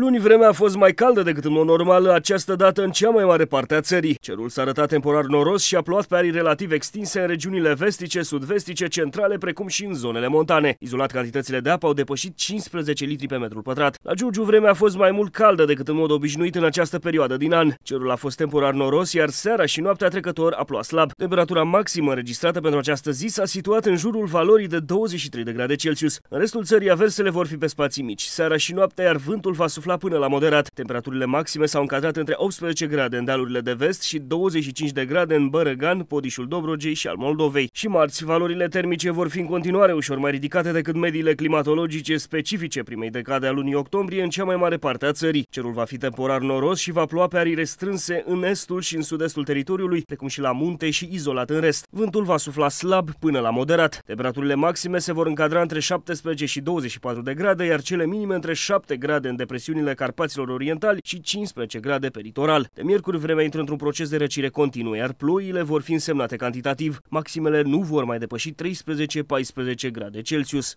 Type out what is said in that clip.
Luni vremea a fost mai caldă decât în mod normal, această dată în cea mai mare parte a țării. Cerul s-a arătat temporar noros și a plouat pe arii relativ extinse în regiunile vestice, sudvestice, centrale, precum și în zonele montane. Izolat, cantitățile de apă au depășit 15 litri pe metru pătrat. La Giurgiu vremea a fost mai mult caldă decât în mod obișnuit în această perioadă din an. Cerul a fost temporar noros, iar seara și noaptea trecător a plouat slab. Temperatura maximă înregistrată pentru această zi s-a situat în jurul valorii de 23 de grade Celsius. În restul țării aversele vor fi pe spații mici. Seara și noaptea, iar vântul va sufla sufla până la moderat. Temperaturile maxime s-au încadrat între 18 grade în dealurile de vest și 25 de grade în Bărăgan, Podișul Dobrogei și al Moldovei. Și marți, valorile termice vor fi în continuare ușor mai ridicate decât mediile climatologice specifice primei decade a lunii octombrie în cea mai mare parte a țării. Cerul va fi temporar noros și va ploa pe arii restrânse în estul și în sud-estul teritoriului, precum și la munte și izolat în rest. Vântul va sufla slab până la moderat. Temperaturile maxime se vor încadra între 17 și 24 de grade, iar cele minime între 7 grade în depresiune depresiunile Carpaților Orientali și 15 grade pe litoral. De miercuri, vremea intră într-un proces de răcire continuă, iar ploile vor fi însemnate cantitativ. Maximele nu vor mai depăși 13-14 grade Celsius.